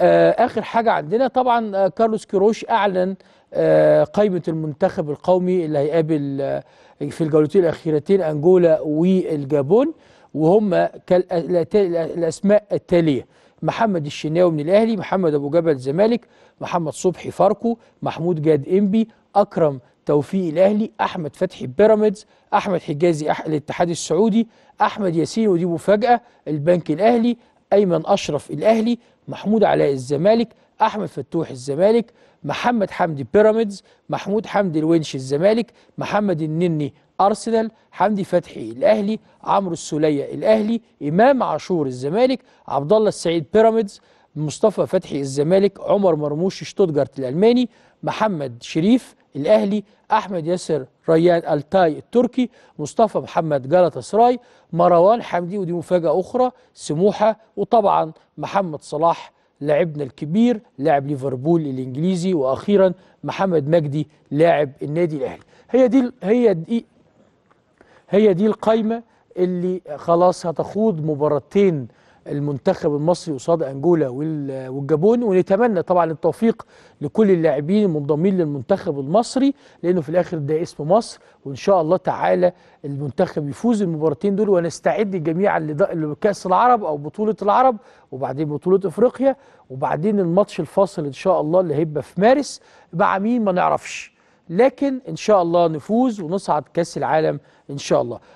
آه، اخر حاجه عندنا طبعا آه، كارلوس كيروش اعلن آه، قائمه المنتخب القومي اللي هيقابل في الجولتين الاخيرتين انجولا والجابون وهم الاسماء التاليه محمد الشناوي من الاهلي محمد ابو جبل الزمالك محمد صبحي فاركو محمود جاد انبي اكرم توفيق الاهلي احمد فتحي بيراميدز احمد حجازي الاتحاد السعودي احمد ياسين ودي مفاجاه البنك الاهلي أيمن أشرف الأهلي محمود علاء الزمالك أحمد فتوح الزمالك محمد حمدي بيراميدز محمود حمدي الونش الزمالك محمد النني أرسنال حمدي فتحي الأهلي عمرو السولية الأهلي إمام عاشور الزمالك عبد الله السعيد بيراميدز مصطفى فتحي الزمالك عمر مرموش شتوتجارت الألماني محمد شريف الأهلي أحمد ياسر ريان التاي التركي مصطفى محمد جلطة سراي مروان حمدي ودي مفاجأة أخرى سموحة وطبعا محمد صلاح لاعبنا الكبير لاعب ليفربول الإنجليزي وأخيرا محمد مجدي لاعب النادي الأهلي هي دي هي دي هي دي القايمة اللي خلاص هتخوض مباراتين المنتخب المصري قصاد انجولا والجابون ونتمنى طبعا التوفيق لكل اللاعبين المنضمين للمنتخب المصري لانه في الاخر ده اسم مصر وان شاء الله تعالى المنتخب يفوز المباراتين دول ونستعد جميعا لكاس العرب او بطوله العرب وبعدين بطوله افريقيا وبعدين الماتش الفاصل ان شاء الله اللي هيبقى في مارس مع مين ما نعرفش لكن ان شاء الله نفوز ونصعد كاس العالم ان شاء الله